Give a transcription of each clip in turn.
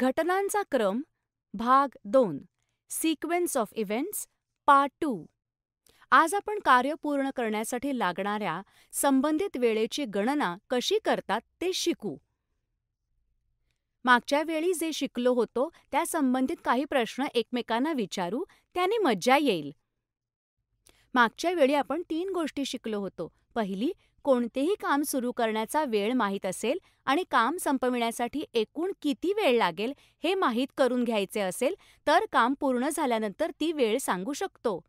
घटनांचा क्रम भाग दोन sequence of events part two आज आपण कार्य पूर्ण करण्यासाठी लागणाऱ्या संबंधित वेळेची गणना कशी करतात ते शिकू मागच्या वेळी जे शिकलो होतो त्या संबंधित काही प्रश्न एकमेकांना विचारू त्याने मज्जा येईल मागच्या वेळी आपण तीन गोष्टी शिकलो होतो पहिली कोणतेही काम सुरू करण्याचा वेळ माहीत असेल आणि काम संपविण्यासाठी एकूण किती वेळ लागेल हे माहीत करून घ्यायचे असेल तर काम पूर्ण झाल्यानंतर ती वेळ सांगू शकतो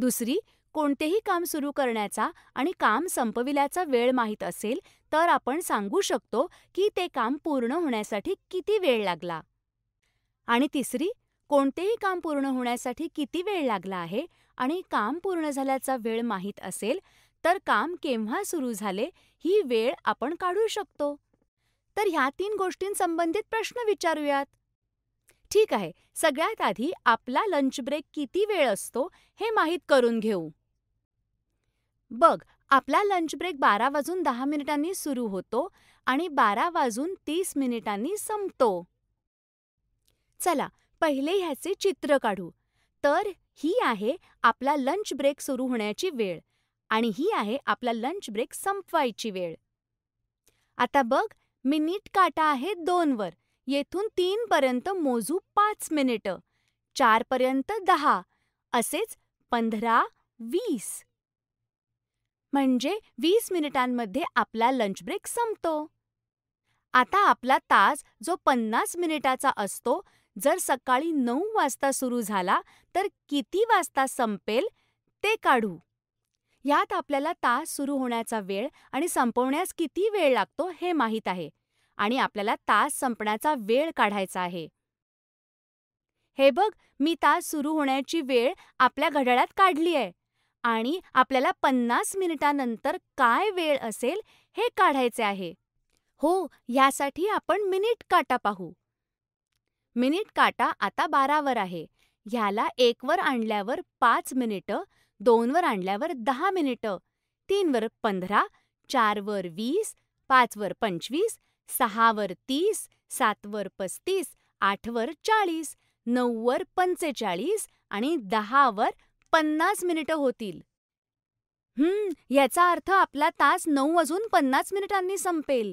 दुसरी कोणतेही काम सुरू करण्याचा आणि काम संपविल्याचा वेळ माहीत असेल तर आपण सांगू शकतो की ते काम पूर्ण होण्यासाठी किती वेळ लागला आणि तिसरी कोणतेही काम पूर्ण होण्यासाठी किती वेळ लागला आहे आणि काम पूर्ण झाल्याचा वेळ माहीत असेल तर काम केव्हा सुरू झाले ही वेळ आपण काढू शकतो तर ह्या तीन गोष्टींसंबंधित प्रश्न विचारूयात ठीक आहे सगळ्यात आधी आपला लंच ब्रेक किती वेळ असतो हे माहीत करून घेऊ बघ आपला लंच ब्रेक बारा वाजून दहा मिनिटांनी सुरू होतो आणि बारा वाजून तीस मिनिटांनी संपतो चला पहिले ह्याचे चित्र काढू तर ही आहे आपला लंच ब्रेक सुरू होण्याची वेळ आणि ही आहे आपला लंच ब्रेक संपवायची वेळ आता बघ मी नीट काटा आहे दोनवर येथून तीनपर्यंत मोजू पाच मिनिटं चारपर्यंत दहा असेच पंधरा वीस म्हणजे वीस मिनिटांमध्ये आपला लंच ब्रेक संपतो आता आपला तास जो पन्नास मिनिटाचा असतो जर सकाळी नऊ वाजता सुरू झाला तर किती वाजता संपेल ते काढू यात आपल्याला तास सुरू होण्याचा वेळ आणि संपवण्यास किती वेळ लागतो हे माहीत आहे आणि आपल्याला तास संपण्याचा वेळ काढायचा आहे हे बघ मी तास सुरू होण्याची वेळ आपल्या घड्याळात काढली आहे आणि आपल्याला पन्नास मिनिटांनंतर काय वेळ असेल हे काढायचे आहे हो ह्यासाठी आपण मिनिट काटा पाहू मिनिट काटा आता बारावर आहे ह्याला एकवर आणल्यावर पाच मिनिटं दोनवर आणल्यावर दहा मिनिटं तीनवर पंधरा चारवर वीस पाचवर पंचवीस सहावर तीस सातवर पस्तीस आठवर चाळीस नऊवर पंचेचाळीस आणि दहावर पन्नास मिनिटं होतील हम्म याचा अर्थ आपला तास नऊ वाजून पन्नास मिनिटांनी संपेल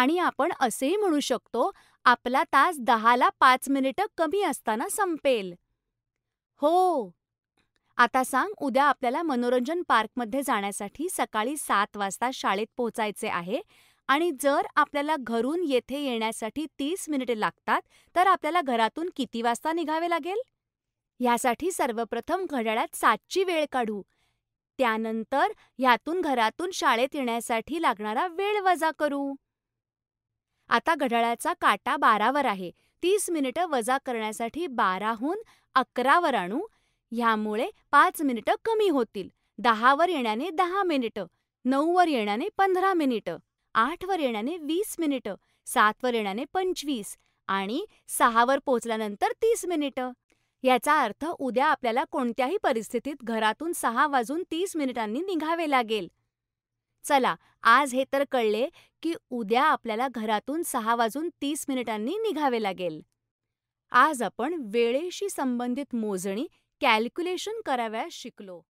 आणि आपण असेही म्हणू शकतो आपला तास दहाला पाच मिनिटं कमी असताना संपेल हो आता सांग उद्या आपल्याला मनोरंजन पार्कमध्ये जाण्यासाठी सकाळी सात वाजता शाळेत पोहोचायचे आहे आणि जर आपल्याला घरून येथे येण्यासाठी तीस मिनिटे लागतात तर आपल्याला घरातून किती वाजता निघावे लागेल ह्यासाठी सर्वप्रथम घड्याळात सातची वेळ काढू त्यानंतर ह्यातून घरातून शाळेत येण्यासाठी लागणारा वेळ वजा करू आता घड्याळाचा काटा बारावर आहे तीस मिनिटं वजा करण्यासाठी बाराहून अकरावर आणू ह्यामुळे पाच मिनिटं कमी होतील दहावर येण्याने दहा मिनिटं नऊवर येण्याने पंधरा मिनिटं आठवर येण्याने वीस मिनिटं सातवर येण्याने पंचवीस आणि सहावर पोहोचल्यानंतर तीस मिनिटं याचा अर्थ उद्या आपल्याला कोणत्याही परिस्थितीत घरातून सहा वाजून तीस मिनिटांनी निघावे लागेल चला आज हे तर कळले की उद्या आपल्याला घरातून सहा वाजून तीस मिनिटांनी निघावे लागेल आज आपण वेळेशी संबंधित मोजणी कॅल्क्युलेशन कराव्या शिकलो